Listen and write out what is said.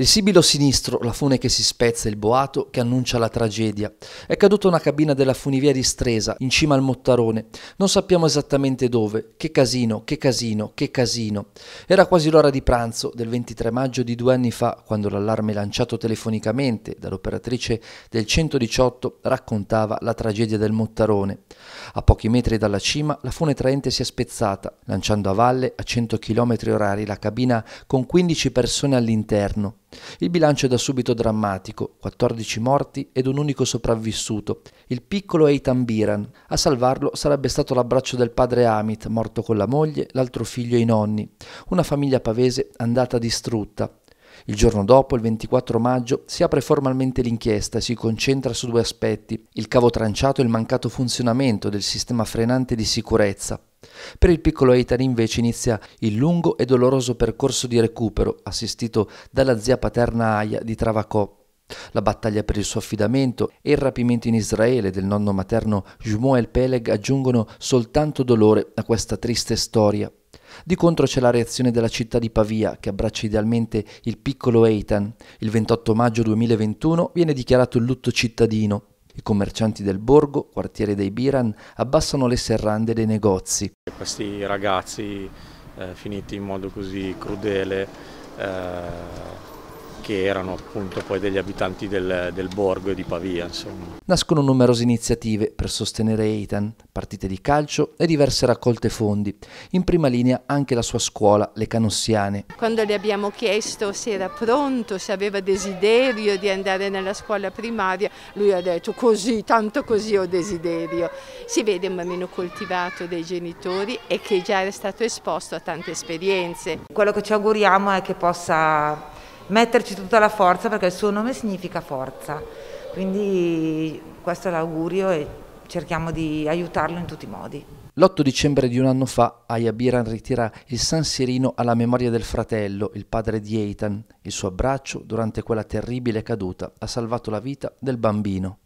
Il sibilo sinistro, la fune che si spezza, il boato che annuncia la tragedia. È caduta una cabina della funivia di Stresa, in cima al Mottarone. Non sappiamo esattamente dove. Che casino, che casino, che casino. Era quasi l'ora di pranzo del 23 maggio di due anni fa, quando l'allarme lanciato telefonicamente dall'operatrice del 118 raccontava la tragedia del Mottarone. A pochi metri dalla cima, la fune traente si è spezzata, lanciando a valle a 100 km orari la cabina con 15 persone all'interno. Il bilancio è da subito drammatico, 14 morti ed un unico sopravvissuto. Il piccolo Eitan Biran. A salvarlo sarebbe stato l'abbraccio del padre Amit, morto con la moglie, l'altro figlio e i nonni. Una famiglia pavese andata distrutta. Il giorno dopo, il 24 maggio, si apre formalmente l'inchiesta e si concentra su due aspetti, il cavo tranciato e il mancato funzionamento del sistema frenante di sicurezza. Per il piccolo Eitan invece inizia il lungo e doloroso percorso di recupero assistito dalla zia paterna Aya di Travacò. La battaglia per il suo affidamento e il rapimento in Israele del nonno materno Jumuel Peleg aggiungono soltanto dolore a questa triste storia. Di contro c'è la reazione della città di Pavia che abbraccia idealmente il piccolo Eitan. Il 28 maggio 2021 viene dichiarato il lutto cittadino i commercianti del borgo, quartiere dei Biran, abbassano le serrande dei negozi. Questi ragazzi eh, finiti in modo così crudele eh, che erano appunto poi degli abitanti del, del borgo e di Pavia. Insomma. Nascono numerose iniziative per sostenere Eitan, partite di calcio e diverse raccolte fondi. In prima linea anche la sua scuola, le Canossiane. Quando le abbiamo chiesto se era pronto, se aveva desiderio di andare nella scuola primaria, lui ha detto così, tanto così ho desiderio. Si vede un bambino coltivato dai genitori e che già era stato esposto a tante esperienze. Quello che ci auguriamo è che possa metterci tutta la forza perché il suo nome significa forza. Quindi questo è l'augurio e cerchiamo di aiutarlo in tutti i modi. L'8 dicembre di un anno fa Aya Biran ritira il San Sirino alla memoria del fratello, il padre di Eitan. Il suo abbraccio durante quella terribile caduta ha salvato la vita del bambino.